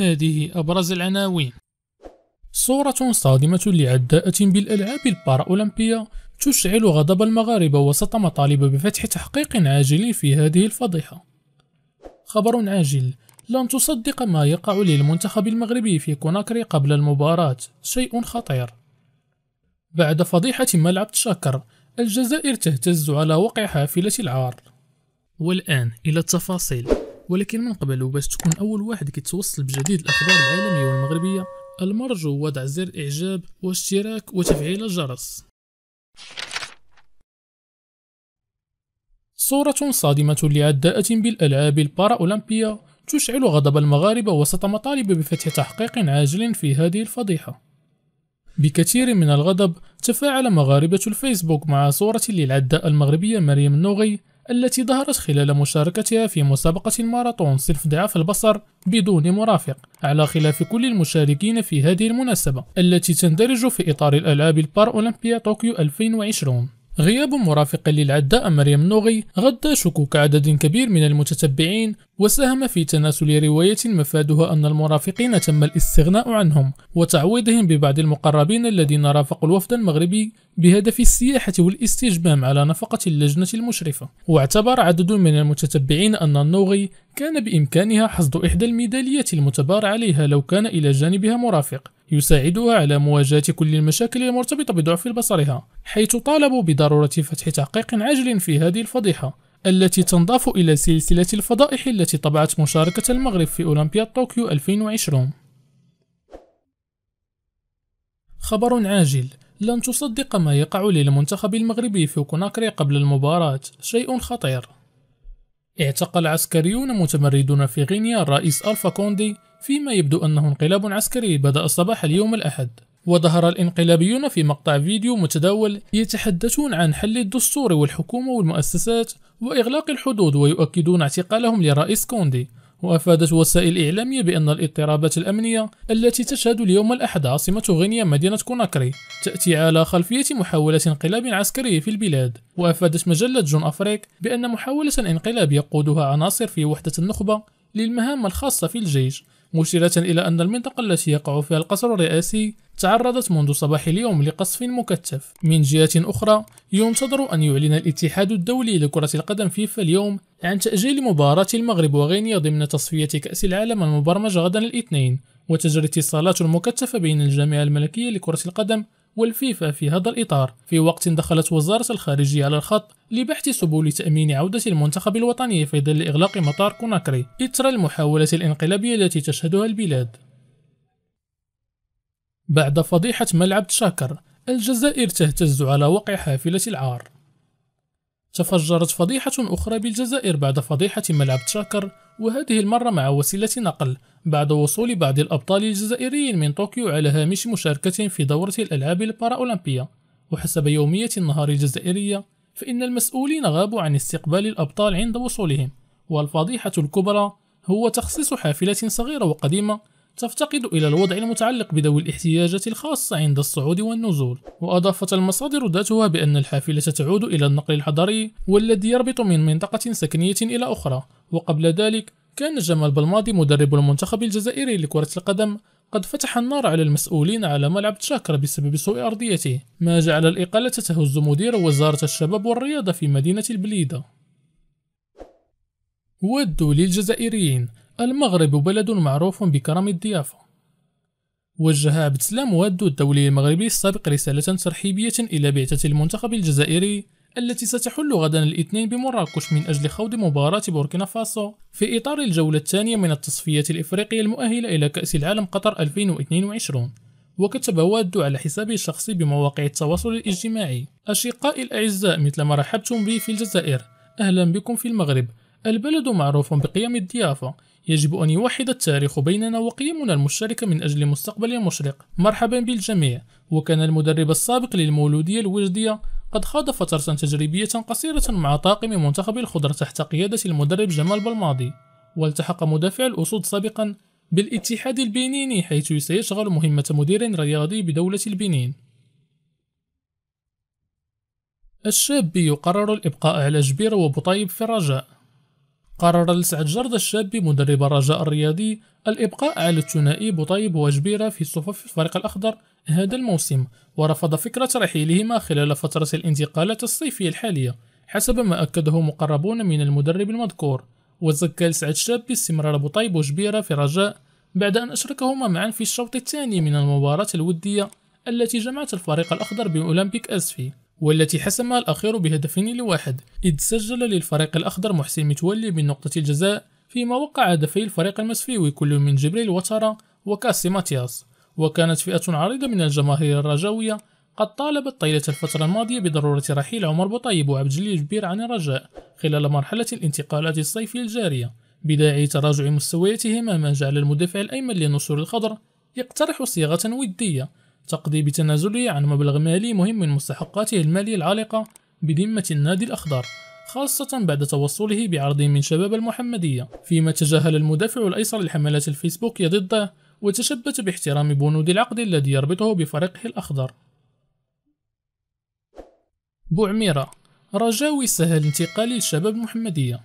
هذه أبرز العناوين صورة صادمة لعداءة بالألعاب الباراولمبية تشعل غضب المغاربة وسط مطالب بفتح تحقيق عاجل في هذه الفضيحة خبر عاجل لن تصدق ما يقع للمنتخب المغربي في كوناكري قبل المباراة شيء خطير بعد فضيحة ملعب تشاكر الجزائر تهتز على وقع حافلة العار والآن إلى التفاصيل ولكن من قبل وباش تكون أول واحد كيتوصل بجديد الأخبار العالمية والمغربية المرجو وضع زر إعجاب واشتراك وتفعيل الجرس صورة صادمة لعداءة بالألعاب البارا الباراولمبية تشعل غضب المغاربة وسط مطالب بفتح تحقيق عاجل في هذه الفضيحة بكثير من الغضب تفاعل مغاربة الفيسبوك مع صورة للعداء المغربية مريم النوغي التي ظهرت خلال مشاركتها في مسابقة الماراثون صرف ضعاف البصر بدون مرافق على خلاف كل المشاركين في هذه المناسبة التي تندرج في إطار الألعاب أولمبيا طوكيو 2020 غياب مرافق للعداء مريم نوغي غطى شكوك عدد كبير من المتتبعين وساهم في تناسل رواية مفادها أن المرافقين تم الاستغناء عنهم وتعويضهم ببعض المقربين الذين رافقوا الوفد المغربي بهدف السياحة والاستجمام على نفقة اللجنة المشرفة واعتبر عدد من المتتبعين أن النوغي كان بإمكانها حصد إحدى الميداليات المتبار عليها لو كان إلى جانبها مرافق يساعدها على مواجهة كل المشاكل المرتبطة بضعف بصرها حيث طالبوا بضرورة فتح تحقيق عاجل في هذه الفضيحة التي تنضاف إلى سلسلة الفضائح التي طبعت مشاركة المغرب في أولمبياد طوكيو 2020 خبر عاجل لن تصدق ما يقع للمنتخب المغربي في كوناكري قبل المباراة شيء خطير اعتقل عسكريون متمردون في غينيا الرئيس ألفا كوندي فيما يبدو أنه انقلاب عسكري بدأ صباح اليوم الأحد وظهر الانقلابيون في مقطع فيديو متداول يتحدثون عن حل الدستور والحكومة والمؤسسات وإغلاق الحدود ويؤكدون اعتقالهم لرئيس كوندي وأفادت وسائل إعلامية بأن الاضطرابات الأمنية التي تشهد اليوم الأحد عاصمة غينيا مدينة كوناكري تأتي على خلفية محاولة انقلاب عسكري في البلاد وأفادت مجلة جون أفريك بأن محاولة انقلاب يقودها عناصر في وحدة النخبة للمهام الخاصة في الجيش مشيرة إلى أن المنطقة التي يقع فيها القصر الرئاسي تعرضت منذ صباح اليوم لقصف مكثف من جهة أخرى ينتظر أن يعلن الاتحاد الدولي لكرة القدم فيفا اليوم عن تأجيل مباراة المغرب وغينيا ضمن تصفية كأس العالم المبرمج غدا الاثنين وتجري اتصالات مكثفة بين الجامعة الملكية لكرة القدم والفيفا في هذا الإطار في وقت دخلت وزارة الخارجية على الخط لبحث سبل تأمين عودة المنتخب الوطني في ظل إغلاق مطار كوناكري إثر المحاولة الانقلابية التي تشهدها البلاد بعد فضيحة ملعب تشاكر الجزائر تهتز على وقع حافلة العار تفجرت فضيحة أخرى بالجزائر بعد فضيحة ملعب تشاكر وهذه المرة مع وسيلة نقل بعد وصول بعض الأبطال الجزائريين من طوكيو على هامش مشاركة في دورة الألعاب الباراولمبية وحسب يومية النهار الجزائرية فإن المسؤولين غابوا عن استقبال الأبطال عند وصولهم والفضيحة الكبرى هو تخصيص حافلة صغيرة وقديمة تفتقد إلى الوضع المتعلق بذوي الاحتياجات الخاصة عند الصعود والنزول وأضافت المصادر ذاتها بأن الحافلة تعود إلى النقل الحضري والذي يربط من منطقة سكنية إلى أخرى وقبل ذلك كان جمال بالماضي مدرب المنتخب الجزائري لكرة القدم قد فتح النار على المسؤولين على ملعب تشاكرا بسبب سوء أرضيته ما جعل الإقالة تهز مدير وزارة الشباب والرياضة في مدينة البليدة ودوا للجزائريين المغرب بلد معروف بكرم الضيافة وجه عبد السلام وادو الدولي المغربي السابق رسالة ترحيبية إلى بعثة المنتخب الجزائري التي ستحل غدا الاثنين بمراكش من أجل خوض مباراة بوركينا فاسو في إطار الجولة الثانية من التصفية الإفريقية المؤهلة إلى كأس العالم قطر 2022 وكتب وادو على حسابه الشخصي بمواقع التواصل الاجتماعي أشقائي الأعزاء مثل ما رحبتم بي في الجزائر أهلا بكم في المغرب البلد معروف بقيم الضيافة يجب أن يوحد التاريخ بيننا وقيمنا المشتركة من أجل مستقبل مشرق مرحبا بالجميع وكان المدرب السابق للمولودية الوجدية قد خاض فترة تجريبية قصيرة مع طاقم منتخب الخضر تحت قيادة المدرب جمال بالماضي والتحق مدافع الأسود سابقا بالاتحاد البنيني حيث سيشغل مهمة مدير رياضي بدولة البنين الشاب يقرر الإبقاء على جبير وبطيب في الرجاء قرر لسعد جرد الشابي مدرب الرجاء الرياضي الإبقاء على الثنائي بوطيب وجبيرة في صفوف الفريق الأخضر هذا الموسم ورفض فكرة رحيلهما خلال فترة الانتقالات الصيفية الحالية حسب ما أكده مقربون من المدرب المذكور وزكى لسعد الشابي استمرار بوطيب وجبيرة في الرجاء بعد أن أشركهما معا في الشوط الثاني من المباراة الودية التي جمعت الفريق الأخضر بأولمبيك أسفي والتي حسمها الأخير بهدفين لواحد إذ سجل للفريق الأخضر محسن متولي من نقطة الجزاء فيما وقع هدفي الفريق المسفيوي كل من جبريل وترى وكاسي ماتياس وكانت فئة عريضة من الجماهير الرجاوية قد طالبت طيلة الفترة الماضية بضرورة رحيل عمر بطيب وعبد الجليل جبير عن الرجاء خلال مرحلة الانتقالات الصيفية الجارية بداعي تراجع مستوياتهما ما جعل المدافع الأيمن للنصور الخضر يقترح صياغة ودية تقضي بتنازله عن مبلغ مالي مهم من مستحقاته المالية العالقة بذمة النادي الأخضر خاصة بعد توصله بعرض من شباب المحمدية فيما تجاهل المدافع الأيسر لحملات الفيسبوك ضده وتشبت باحترام بنود العقد الذي يربطه بفريقه الأخضر بوعميرة رجاوي سهل انتقالي الشباب المحمدية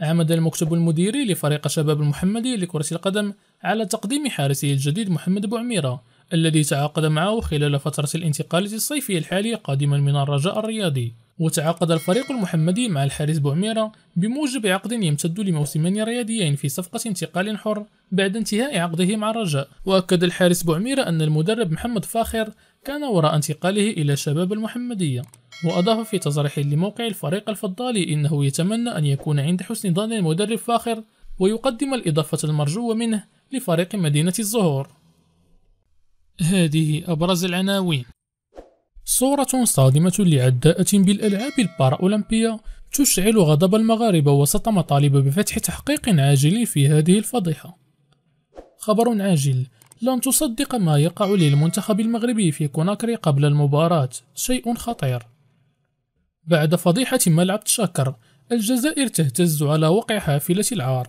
عمد المكتب المديري لفريق شباب المحمدي لكرة القدم على تقديم حارسه الجديد محمد بوعميرة الذي تعاقد معه خلال فترة الانتقال الصيفية الحالية قادما من الرجاء الرياضي وتعاقد الفريق المحمدي مع الحارس بوعميرة بموجب عقد يمتد لموسمين رياضيين في صفقة انتقال حر بعد انتهاء عقده مع الرجاء وأكد الحارس بوعميرة أن المدرب محمد فاخر كان وراء انتقاله إلى شباب المحمدية وأضاف في تصريح لموقع الفريق الفضالي إنه يتمنى أن يكون عند حسن ظن المدرب فاخر ويقدم الإضافة المرجوة منه لفريق مدينة الزهور هذه أبرز العناوين صورة صادمة لعداءة بالألعاب الباراولمبية تشعل غضب المغاربة وسط مطالب بفتح تحقيق عاجل في هذه الفضيحة خبر عاجل لن تصدق ما يقع للمنتخب المغربي في كوناكري قبل المباراة شيء خطير بعد فضيحة ملعب تشاكر الجزائر تهتز على وقع حافلة العار